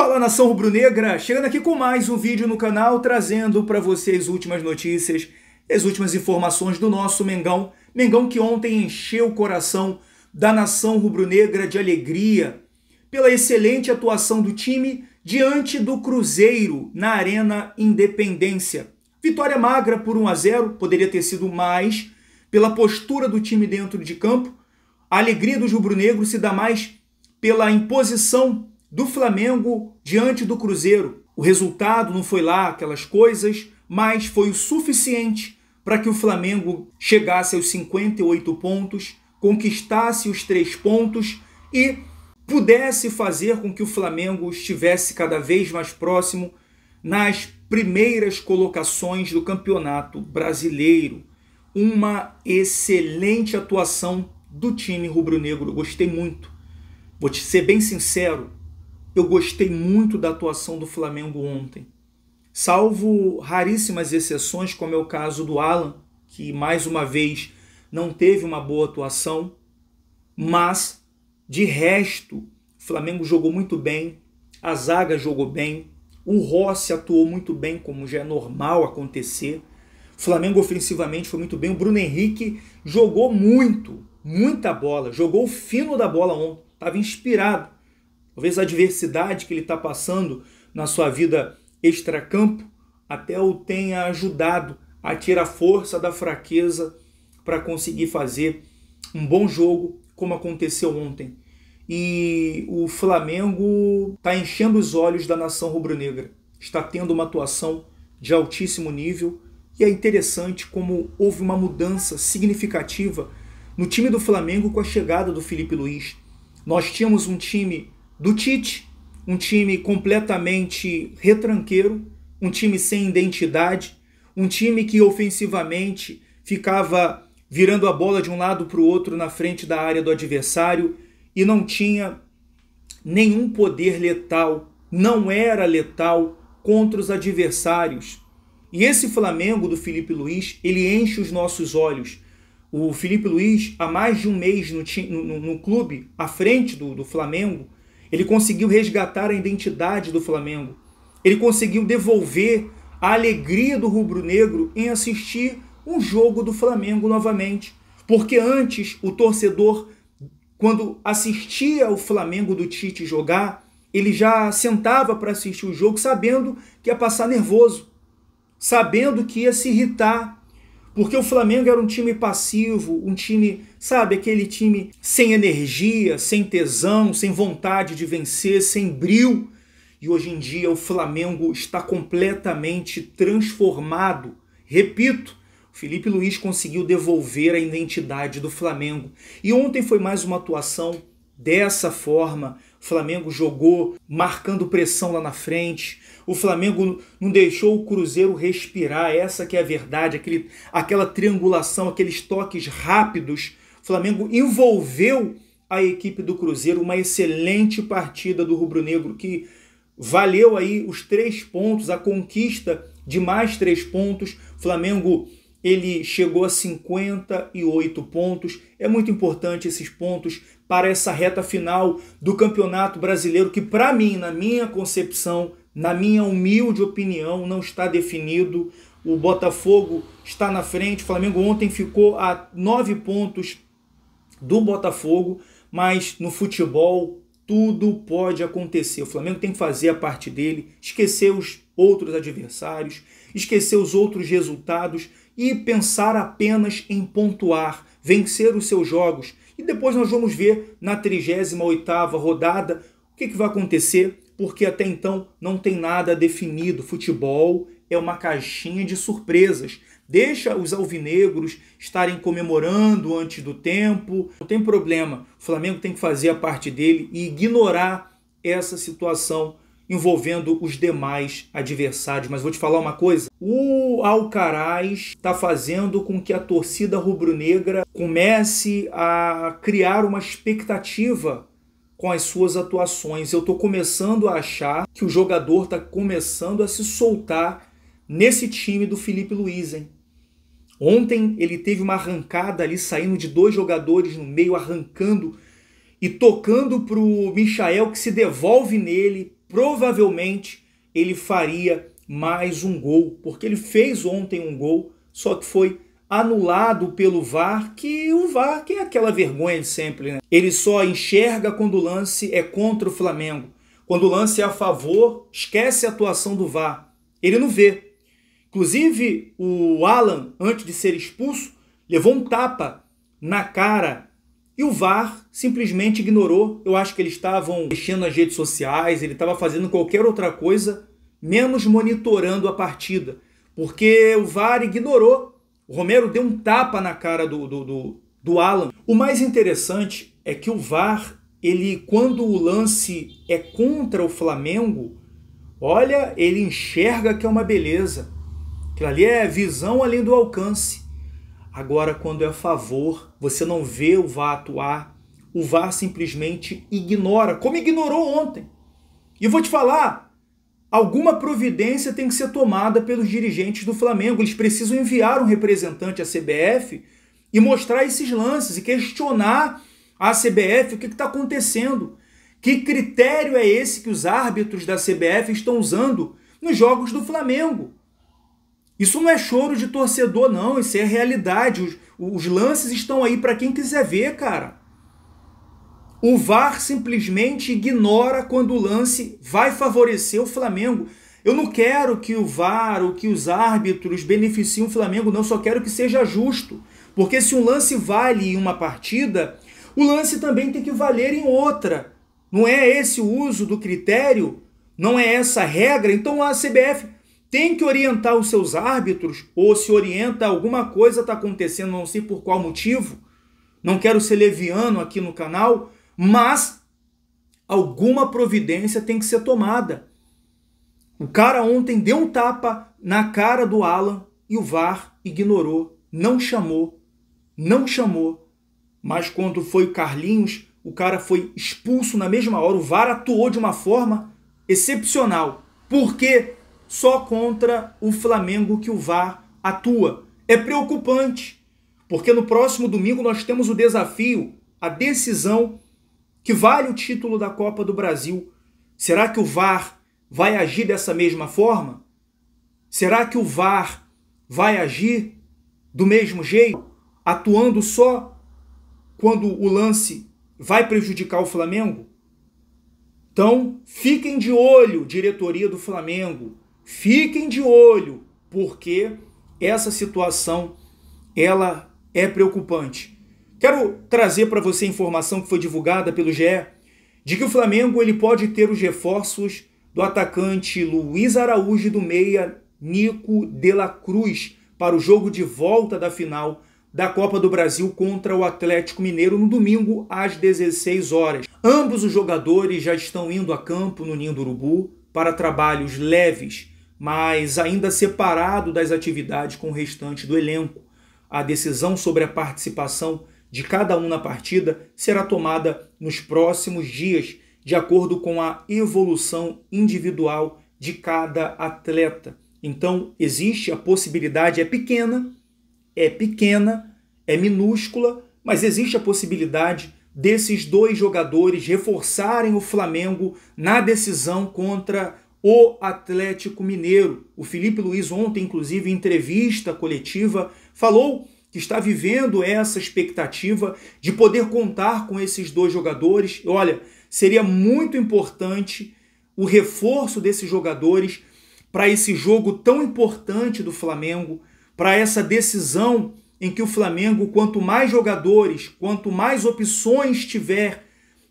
Fala nação rubro-negra, chegando aqui com mais um vídeo no canal trazendo para vocês últimas notícias, as últimas informações do nosso Mengão. Mengão que ontem encheu o coração da nação rubro-negra de alegria pela excelente atuação do time diante do Cruzeiro na Arena Independência. Vitória magra por 1 a 0, poderia ter sido mais pela postura do time dentro de campo. A alegria dos rubro-negros se dá mais pela imposição do Flamengo diante do Cruzeiro. O resultado não foi lá aquelas coisas, mas foi o suficiente para que o Flamengo chegasse aos 58 pontos, conquistasse os três pontos e pudesse fazer com que o Flamengo estivesse cada vez mais próximo nas primeiras colocações do Campeonato Brasileiro. Uma excelente atuação do time rubro-negro, gostei muito. Vou te ser bem sincero, eu gostei muito da atuação do Flamengo ontem. Salvo raríssimas exceções, como é o caso do Alan, que mais uma vez não teve uma boa atuação, mas de resto, o Flamengo jogou muito bem, a zaga jogou bem, o Rossi atuou muito bem, como já é normal acontecer. O Flamengo ofensivamente foi muito bem, o Bruno Henrique jogou muito, muita bola, jogou o fino da bola ontem, estava inspirado Talvez a adversidade que ele está passando na sua vida extracampo até o tenha ajudado a tirar força da fraqueza para conseguir fazer um bom jogo, como aconteceu ontem. E o Flamengo está enchendo os olhos da nação rubro-negra. Está tendo uma atuação de altíssimo nível e é interessante como houve uma mudança significativa no time do Flamengo com a chegada do Felipe Luiz. Nós tínhamos um time do Tite, um time completamente retranqueiro, um time sem identidade, um time que ofensivamente ficava virando a bola de um lado para o outro na frente da área do adversário e não tinha nenhum poder letal, não era letal contra os adversários. E esse Flamengo do Felipe Luiz, ele enche os nossos olhos. O Felipe Luiz, há mais de um mês no, no, no clube, à frente do, do Flamengo, ele conseguiu resgatar a identidade do Flamengo. Ele conseguiu devolver a alegria do rubro-negro em assistir um jogo do Flamengo novamente. Porque antes o torcedor, quando assistia o Flamengo do Tite jogar, ele já sentava para assistir o jogo sabendo que ia passar nervoso, sabendo que ia se irritar, porque o Flamengo era um time passivo, um time, sabe, aquele time sem energia, sem tesão, sem vontade de vencer, sem brilho. E hoje em dia o Flamengo está completamente transformado. Repito, Felipe Luiz conseguiu devolver a identidade do Flamengo. E ontem foi mais uma atuação dessa forma, o Flamengo jogou marcando pressão lá na frente. O Flamengo não deixou o Cruzeiro respirar, essa que é a verdade, aquele, aquela triangulação, aqueles toques rápidos. O Flamengo envolveu a equipe do Cruzeiro, uma excelente partida do rubro-negro que valeu aí os três pontos, a conquista de mais três pontos. O Flamengo ele chegou a 58 pontos. É muito importante esses pontos para essa reta final do Campeonato Brasileiro, que, para mim, na minha concepção, na minha humilde opinião, não está definido. O Botafogo está na frente. O Flamengo ontem ficou a 9 pontos do Botafogo, mas no futebol tudo pode acontecer. O Flamengo tem que fazer a parte dele, esquecer os outros adversários, esquecer os outros resultados e pensar apenas em pontuar, vencer os seus jogos. E depois nós vamos ver na 38ª rodada o que, que vai acontecer, porque até então não tem nada definido. Futebol é uma caixinha de surpresas. Deixa os alvinegros estarem comemorando antes do tempo. Não tem problema. O Flamengo tem que fazer a parte dele e ignorar essa situação envolvendo os demais adversários. Mas vou te falar uma coisa: o Alcaraz está fazendo com que a torcida rubro-negra comece a criar uma expectativa com as suas atuações. Eu estou começando a achar que o jogador está começando a se soltar nesse time do Felipe Luiz. Hein? Ontem ele teve uma arrancada ali, saindo de dois jogadores no meio, arrancando e tocando para o Michael, que se devolve nele provavelmente ele faria mais um gol, porque ele fez ontem um gol, só que foi anulado pelo VAR, que o VAR que é aquela vergonha de sempre, né? Ele só enxerga quando o lance é contra o Flamengo. Quando o lance é a favor, esquece a atuação do VAR. Ele não vê. Inclusive, o Alan, antes de ser expulso, levou um tapa na cara e o VAR simplesmente ignorou. Eu acho que eles estavam mexendo nas redes sociais, ele estava fazendo qualquer outra coisa, menos monitorando a partida. Porque o VAR ignorou. O Romero deu um tapa na cara do, do, do, do Alan. O mais interessante é que o VAR, ele quando o lance é contra o Flamengo, olha, ele enxerga que é uma beleza. Aquilo ali é visão além do alcance. Agora, quando é a favor, você não vê o VAR atuar, o VAR simplesmente ignora, como ignorou ontem. E vou te falar, alguma providência tem que ser tomada pelos dirigentes do Flamengo. Eles precisam enviar um representante à CBF e mostrar esses lances e questionar a CBF o que está acontecendo. Que critério é esse que os árbitros da CBF estão usando nos jogos do Flamengo? Isso não é choro de torcedor, não. Isso é realidade. Os, os lances estão aí para quem quiser ver, cara. O VAR simplesmente ignora quando o lance vai favorecer o Flamengo. Eu não quero que o VAR ou que os árbitros beneficiem o Flamengo, não. Só quero que seja justo. Porque se um lance vale em uma partida, o lance também tem que valer em outra. Não é esse o uso do critério? Não é essa a regra? Então a CBF tem que orientar os seus árbitros, ou se orienta, alguma coisa está acontecendo, não sei por qual motivo, não quero ser leviano aqui no canal, mas alguma providência tem que ser tomada. O cara ontem deu um tapa na cara do Alan e o VAR ignorou, não chamou, não chamou. Mas quando foi o Carlinhos, o cara foi expulso na mesma hora. O VAR atuou de uma forma excepcional. Por quê? só contra o Flamengo que o VAR atua. É preocupante, porque no próximo domingo nós temos o desafio, a decisão que vale o título da Copa do Brasil. Será que o VAR vai agir dessa mesma forma? Será que o VAR vai agir do mesmo jeito, atuando só quando o lance vai prejudicar o Flamengo? Então, fiquem de olho, diretoria do Flamengo. Fiquem de olho, porque essa situação ela é preocupante. Quero trazer para você a informação que foi divulgada pelo GE de que o Flamengo ele pode ter os reforços do atacante Luiz Araújo e do meia Nico de la Cruz para o jogo de volta da final da Copa do Brasil contra o Atlético Mineiro no domingo às 16 horas. Ambos os jogadores já estão indo a campo no Ninho do Urubu para trabalhos leves mas ainda separado das atividades com o restante do elenco. A decisão sobre a participação de cada um na partida será tomada nos próximos dias, de acordo com a evolução individual de cada atleta. Então, existe a possibilidade, é pequena, é pequena, é minúscula, mas existe a possibilidade desses dois jogadores reforçarem o Flamengo na decisão contra o Atlético Mineiro. O Felipe Luiz, ontem, inclusive, em entrevista coletiva, falou que está vivendo essa expectativa de poder contar com esses dois jogadores. Olha, seria muito importante o reforço desses jogadores para esse jogo tão importante do Flamengo, para essa decisão em que o Flamengo, quanto mais jogadores, quanto mais opções tiver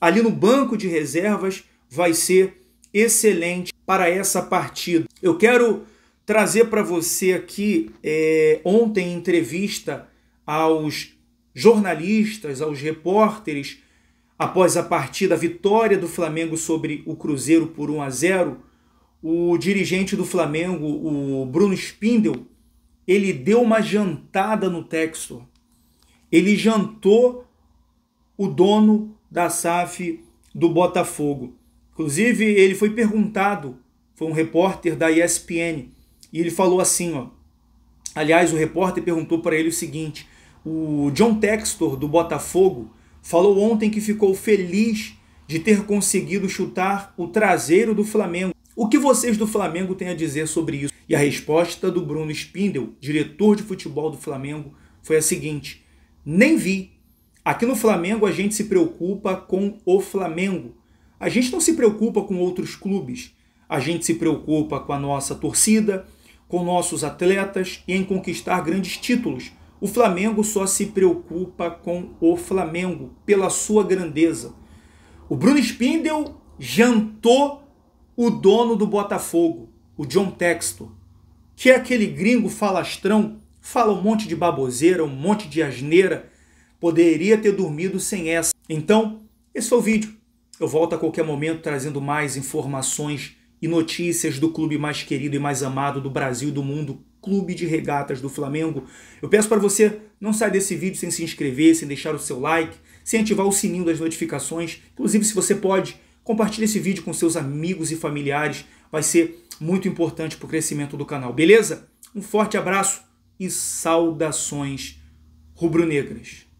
ali no banco de reservas, vai ser excelente para essa partida. Eu quero trazer para você aqui é, ontem entrevista aos jornalistas, aos repórteres após a partida, a vitória do Flamengo sobre o Cruzeiro por 1 a 0. O dirigente do Flamengo, o Bruno Spindel, ele deu uma jantada no Textor. Ele jantou o dono da SAF do Botafogo. Inclusive, ele foi perguntado, foi um repórter da ESPN, e ele falou assim, ó. Aliás, o repórter perguntou para ele o seguinte: o John Textor do Botafogo falou ontem que ficou feliz de ter conseguido chutar o traseiro do Flamengo. O que vocês do Flamengo têm a dizer sobre isso? E a resposta do Bruno Spindel, diretor de futebol do Flamengo, foi a seguinte: nem vi. Aqui no Flamengo a gente se preocupa com o Flamengo. A gente não se preocupa com outros clubes, a gente se preocupa com a nossa torcida, com nossos atletas e em conquistar grandes títulos. O Flamengo só se preocupa com o Flamengo, pela sua grandeza. O Bruno Spindel jantou o dono do Botafogo, o John Textor, que é aquele gringo falastrão, fala um monte de baboseira, um monte de asneira, poderia ter dormido sem essa. Então, esse foi o vídeo. Eu volto a qualquer momento trazendo mais informações e notícias do clube mais querido e mais amado do Brasil e do mundo, Clube de Regatas do Flamengo. Eu peço para você não sair desse vídeo sem se inscrever, sem deixar o seu like, sem ativar o sininho das notificações. Inclusive, se você pode, compartilhe esse vídeo com seus amigos e familiares. Vai ser muito importante para o crescimento do canal, beleza? Um forte abraço e saudações rubro-negras.